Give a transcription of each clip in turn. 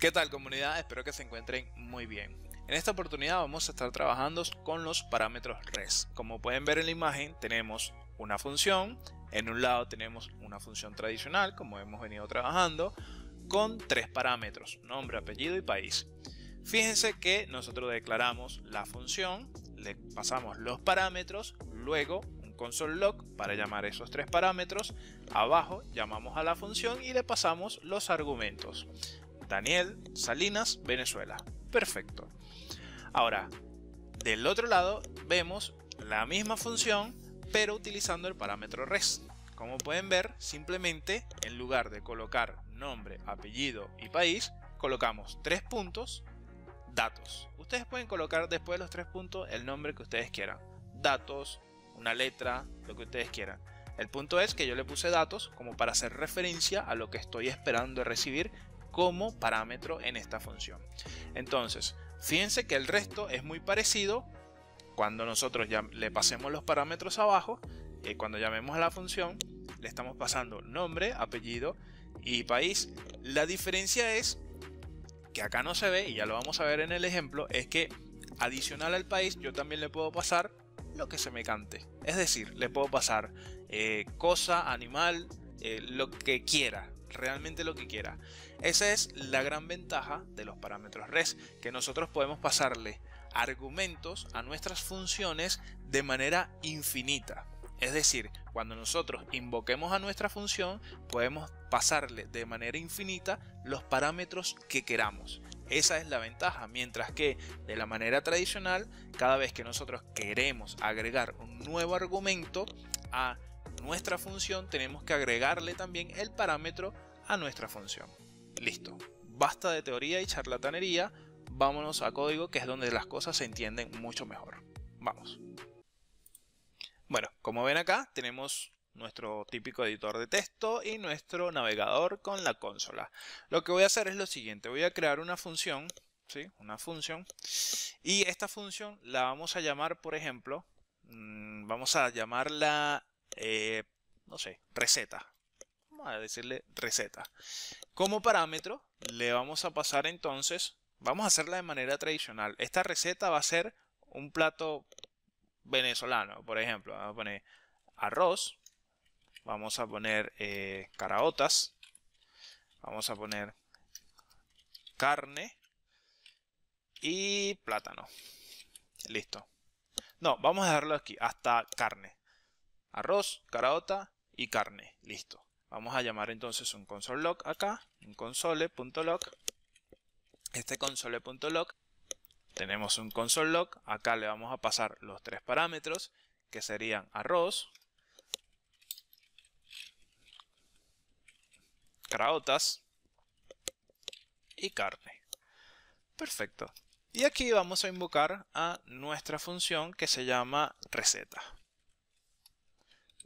¿Qué tal comunidad? Espero que se encuentren muy bien. En esta oportunidad vamos a estar trabajando con los parámetros res. Como pueden ver en la imagen tenemos una función, en un lado tenemos una función tradicional como hemos venido trabajando con tres parámetros, nombre, apellido y país. Fíjense que nosotros declaramos la función, le pasamos los parámetros, luego un console log para llamar esos tres parámetros, abajo llamamos a la función y le pasamos los argumentos. Daniel Salinas, Venezuela. Perfecto. Ahora, del otro lado vemos la misma función, pero utilizando el parámetro res. Como pueden ver, simplemente en lugar de colocar nombre, apellido y país, colocamos tres puntos, datos. Ustedes pueden colocar después de los tres puntos el nombre que ustedes quieran. Datos, una letra, lo que ustedes quieran. El punto es que yo le puse datos como para hacer referencia a lo que estoy esperando recibir como parámetro en esta función. Entonces, fíjense que el resto es muy parecido. Cuando nosotros ya le pasemos los parámetros abajo, y eh, cuando llamemos a la función, le estamos pasando nombre, apellido y país. La diferencia es que acá no se ve, y ya lo vamos a ver en el ejemplo, es que adicional al país yo también le puedo pasar lo que se me cante. Es decir, le puedo pasar eh, cosa, animal, eh, lo que quiera realmente lo que quiera. Esa es la gran ventaja de los parámetros res, que nosotros podemos pasarle argumentos a nuestras funciones de manera infinita. Es decir, cuando nosotros invoquemos a nuestra función, podemos pasarle de manera infinita los parámetros que queramos. Esa es la ventaja, mientras que de la manera tradicional, cada vez que nosotros queremos agregar un nuevo argumento a nuestra función, tenemos que agregarle también el parámetro a nuestra función. Listo. Basta de teoría y charlatanería, vámonos a código que es donde las cosas se entienden mucho mejor. Vamos. Bueno, como ven acá, tenemos nuestro típico editor de texto y nuestro navegador con la consola. Lo que voy a hacer es lo siguiente, voy a crear una función, ¿sí? Una función. Y esta función la vamos a llamar, por ejemplo, mm, vamos a llamarla eh, no sé, receta. Vamos a decirle receta. Como parámetro le vamos a pasar entonces, vamos a hacerla de manera tradicional. Esta receta va a ser un plato venezolano, por ejemplo. Vamos a poner arroz, vamos a poner eh, caraotas, vamos a poner carne y plátano. Listo. No, vamos a dejarlo aquí, hasta carne arroz, caraota y carne. Listo. Vamos a llamar entonces un console.log acá, un console.log. Este console.log tenemos un console.log, acá le vamos a pasar los tres parámetros que serían arroz, caraotas y carne. Perfecto. Y aquí vamos a invocar a nuestra función que se llama receta.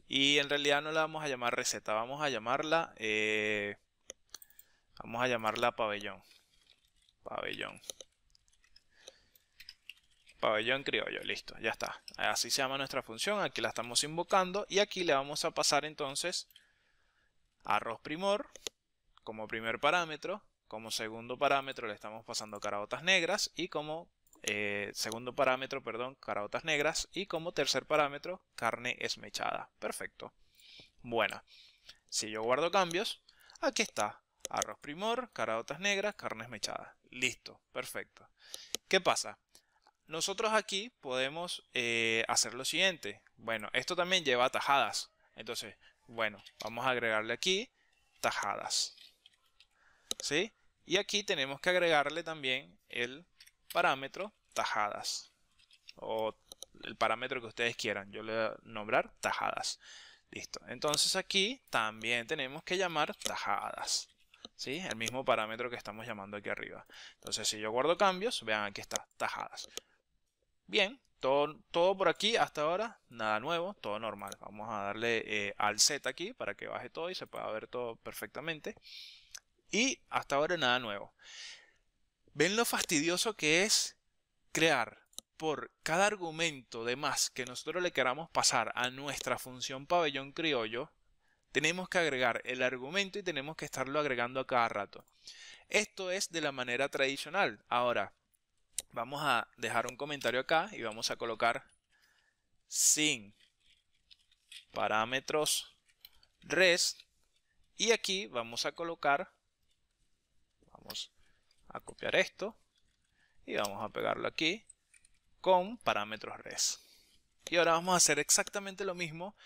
Y en realidad no la vamos a llamar receta, vamos a llamarla... Eh, vamos a llamarla pabellón. Pabellón. Pabellón criollo, listo, ya está. Así se llama nuestra función, aquí la estamos invocando y aquí le vamos a pasar entonces arroz primor como primer parámetro, como segundo parámetro le estamos pasando carabotas negras y como eh, segundo parámetro, perdón, caraotas negras y como tercer parámetro, carne esmechada. Perfecto. Bueno, si yo guardo cambios, aquí está. Arroz primor, caraotas negras, carne esmechada. Listo, perfecto. ¿Qué pasa? Nosotros aquí podemos eh, hacer lo siguiente. Bueno, esto también lleva tajadas. Entonces, bueno, vamos a agregarle aquí tajadas. ¿Sí? Y aquí tenemos que agregarle también el parámetro tajadas o el parámetro que ustedes quieran. Yo le voy a nombrar tajadas. Listo. Entonces aquí también tenemos que llamar tajadas. ¿Sí? El mismo parámetro que estamos llamando aquí arriba. Entonces si yo guardo cambios, vean aquí está, tajadas. Bien, todo, por aquí hasta ahora, nada nuevo, todo normal. Vamos a darle eh, al Z aquí para que baje todo y se pueda ver todo perfectamente. Y hasta ahora nada nuevo. ¿Ven lo fastidioso que es crear por cada argumento de más que nosotros le queramos pasar a nuestra función pabellón criollo, tenemos que agregar el argumento y tenemos que estarlo agregando a cada rato. Esto es de la manera tradicional. Ahora, vamos a dejar un comentario acá y vamos a colocar sin parámetros res y aquí vamos a colocar, vamos a copiar esto y vamos a pegarlo aquí con parámetros res. Y ahora vamos a hacer exactamente lo mismo,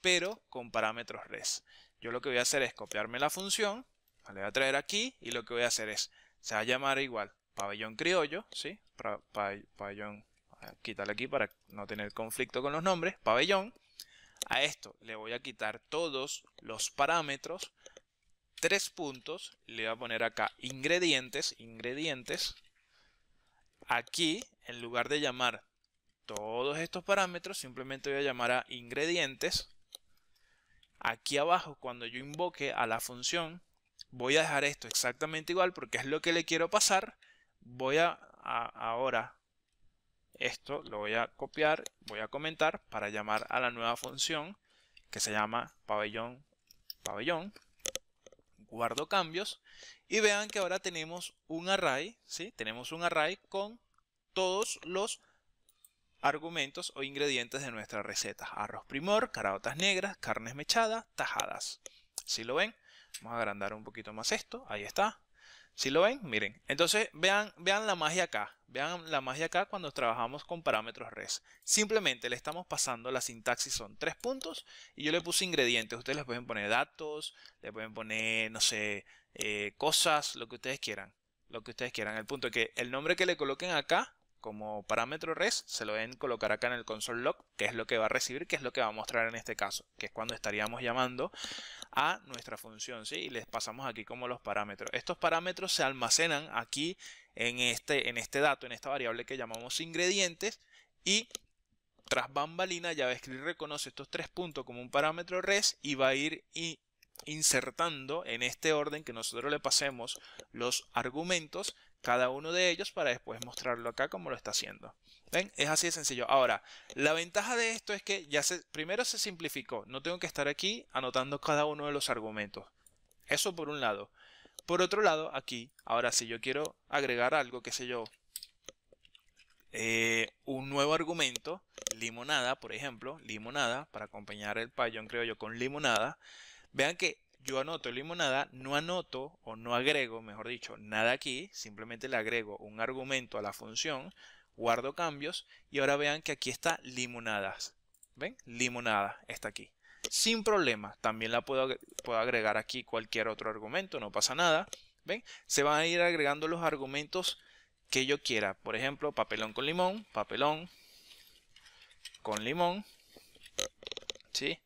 pero con parámetros res. Yo lo que voy a hacer es copiarme la función, la voy a traer aquí y lo que voy a hacer es, se va a llamar igual pabellón criollo, ¿sí? pabellón, quítale aquí para no tener conflicto con los nombres, pabellón. A esto le voy a quitar todos los parámetros, tres puntos, le voy a poner acá ingredientes, ingredientes, Aquí, en lugar de llamar todos estos parámetros, simplemente voy a llamar a ingredientes. Aquí abajo, cuando yo invoque a la función, voy a dejar esto exactamente igual porque es lo que le quiero pasar. Voy a, ahora esto lo voy a copiar, voy a comentar para llamar a la nueva función que se llama pabellón pabellón guardo cambios y vean que ahora tenemos un array, ¿sí? Tenemos un array con todos los argumentos o ingredientes de nuestra receta. Arroz primor, caraotas negras, carnes mechadas, tajadas. Si lo ven? Vamos a agrandar un poquito más esto. Ahí está. Si ¿Sí lo ven? Miren. Entonces vean, vean la magia acá. Vean la magia acá cuando trabajamos con parámetros res. Simplemente le estamos pasando la sintaxis, son tres puntos y yo le puse ingredientes. Ustedes les pueden poner datos, le pueden poner, no sé, eh, cosas, lo que ustedes quieran. Lo que ustedes quieran. El punto es que el nombre que le coloquen acá como parámetro res, se lo deben colocar acá en el console log, que es lo que va a recibir, que es lo que va a mostrar en este caso, que es cuando estaríamos llamando a nuestra función, ¿sí? Y les pasamos aquí como los parámetros. Estos parámetros se almacenan aquí en este, en este dato, en esta variable que llamamos ingredientes, y tras bambalina JavaScript reconoce estos tres puntos como un parámetro res y va a ir insertando en este orden que nosotros le pasemos los argumentos cada uno de ellos para después mostrarlo acá como lo está haciendo. ¿Ven? Es así de sencillo. Ahora, la ventaja de esto es que ya se, primero se simplificó. No tengo que estar aquí anotando cada uno de los argumentos. Eso por un lado. Por otro lado, aquí, ahora si yo quiero agregar algo, qué sé yo, eh, un nuevo argumento, limonada, por ejemplo, limonada, para acompañar el payón creo yo con limonada, vean que yo anoto limonada, no anoto o no agrego, mejor dicho, nada aquí, simplemente le agrego un argumento a la función, guardo cambios y ahora vean que aquí está limonadas. ¿Ven? Limonada está aquí. Sin problema, también la puedo, puedo agregar aquí cualquier otro argumento, no pasa nada. ¿Ven? Se van a ir agregando los argumentos que yo quiera. Por ejemplo, papelón con limón, papelón con limón. ¿Sí?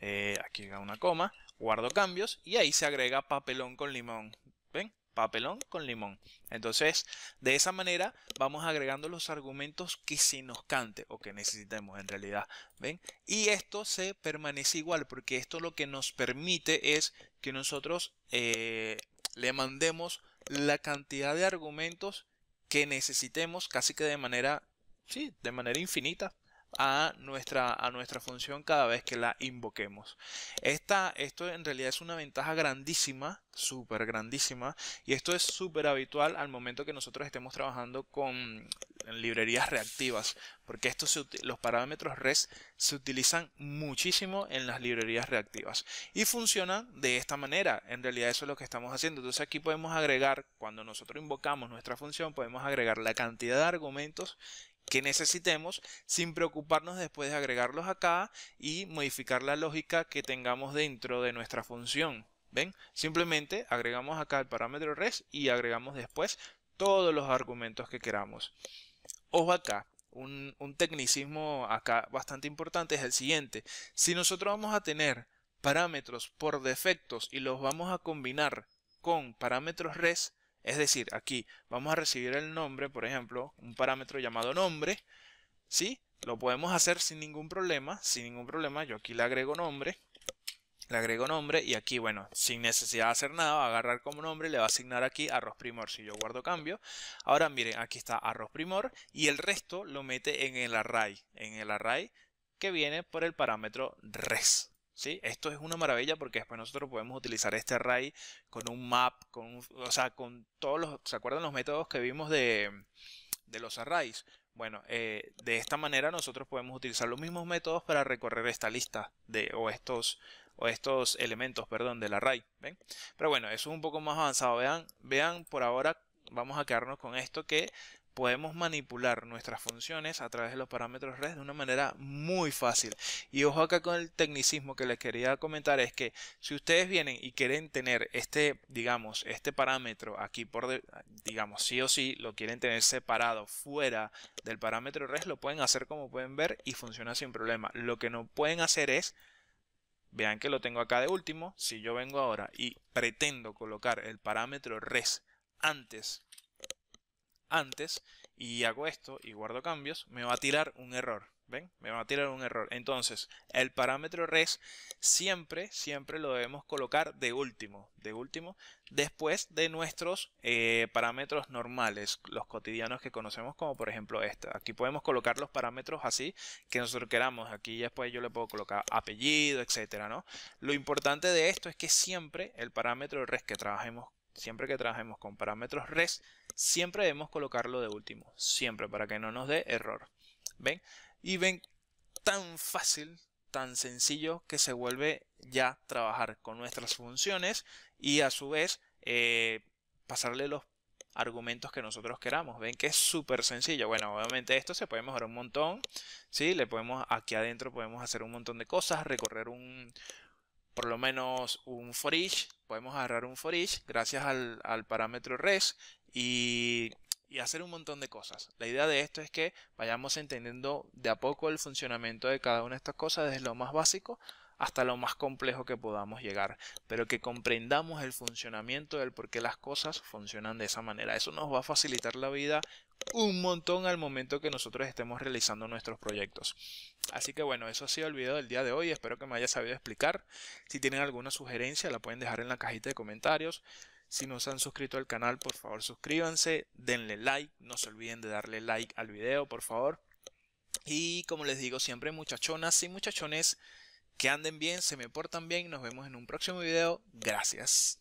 Eh, aquí aquí una coma guardo cambios y ahí se agrega papelón con limón. ¿Ven? Papelón con limón. Entonces, de esa manera vamos agregando los argumentos que se nos cante o que necesitemos en realidad. ¿Ven? Y esto se permanece igual porque esto lo que nos permite es que nosotros eh, le mandemos la cantidad de argumentos que necesitemos casi que de manera, sí, de manera infinita a nuestra, a nuestra función cada vez que la invoquemos. esto en realidad es una ventaja grandísima, súper grandísima, y esto es súper habitual al momento que nosotros estemos trabajando con librerías reactivas, porque los parámetros res se utilizan muchísimo en las librerías reactivas y funcionan de esta manera. En realidad eso es lo que estamos haciendo. Entonces aquí podemos agregar, cuando nosotros invocamos nuestra función, podemos agregar la cantidad de argumentos que necesitemos sin preocuparnos después de agregarlos acá y modificar la lógica que tengamos dentro de nuestra función. ¿Ven? Simplemente agregamos acá el parámetro res y agregamos después todos los argumentos que queramos. Ojo acá, un, un tecnicismo acá bastante importante es el siguiente. Si nosotros vamos a tener parámetros por defectos y los vamos a combinar con parámetros res, es decir, aquí vamos a recibir el nombre, por ejemplo, un parámetro llamado nombre, ¿sí? Lo podemos hacer sin ningún problema, sin ningún problema, yo aquí le agrego nombre, le agrego nombre y aquí, bueno, sin necesidad de hacer nada, va a agarrar como nombre, le va a asignar aquí arroz primor, si yo guardo cambio. Ahora miren, aquí está arroz primor y el resto lo mete en el array, en el array que viene por el parámetro res, esto es una maravilla porque después nosotros podemos utilizar este array con un map, con o sea, con todos los, ¿se acuerdan los métodos que vimos de, los arrays? Bueno, eh, de esta manera nosotros podemos utilizar los mismos métodos para recorrer esta lista de, o estos o estos elementos, perdón, del array, ¿ven? Pero bueno, eso es un poco más avanzado, vean, vean por ahora, vamos a quedarnos con esto que podemos manipular nuestras funciones a través de los parámetros res de una manera muy fácil. Y ojo acá con el tecnicismo que les quería comentar es que si ustedes vienen y quieren tener este, digamos, este parámetro aquí por, digamos, sí o sí, lo quieren tener separado fuera del parámetro res, lo pueden hacer como pueden ver y funciona sin problema. Lo que no pueden hacer es Vean que lo tengo acá de último. Si yo vengo ahora y pretendo colocar el parámetro res antes antes y hago esto y guardo cambios, me va a tirar un error. ¿Ven? Me va a tirar un error. Entonces, el parámetro res siempre, siempre lo debemos colocar de último. De último, después de nuestros eh, parámetros normales, los cotidianos que conocemos como por ejemplo esta. Aquí podemos colocar los parámetros así que nosotros queramos. Aquí después yo le puedo colocar apellido, etcétera, ¿no? Lo importante de esto es que siempre el parámetro res que trabajemos, siempre que trabajemos con parámetros res, siempre debemos colocarlo de último, siempre, para que no nos dé error. ¿Ven? Y ven tan fácil, tan sencillo que se vuelve ya trabajar con nuestras funciones y a su vez eh, pasarle los argumentos que nosotros queramos. Ven que es súper sencillo. Bueno, obviamente esto se puede mejorar un montón. ¿sí? Le podemos, aquí adentro podemos hacer un montón de cosas, recorrer un, por lo menos un for each. Podemos agarrar un for each gracias al, al parámetro res y, hacer un montón de cosas. La idea de esto es que vayamos entendiendo de a poco el funcionamiento de cada una de estas cosas, desde lo más básico hasta lo más complejo que podamos llegar, pero que comprendamos el funcionamiento del por qué las cosas funcionan de esa manera. Eso nos va a facilitar la vida un montón al momento que nosotros estemos realizando nuestros proyectos. Así que bueno, eso ha sido el video del día de hoy, espero que me haya sabido explicar. Si tienen alguna sugerencia la pueden dejar en la cajita de comentarios. Si no se han suscrito al canal, por favor suscríbanse, denle like, no se olviden de darle like al video, por favor. Y como les digo siempre, muchachonas y muchachones, que anden bien, se me portan bien. Nos vemos en un próximo video. Gracias.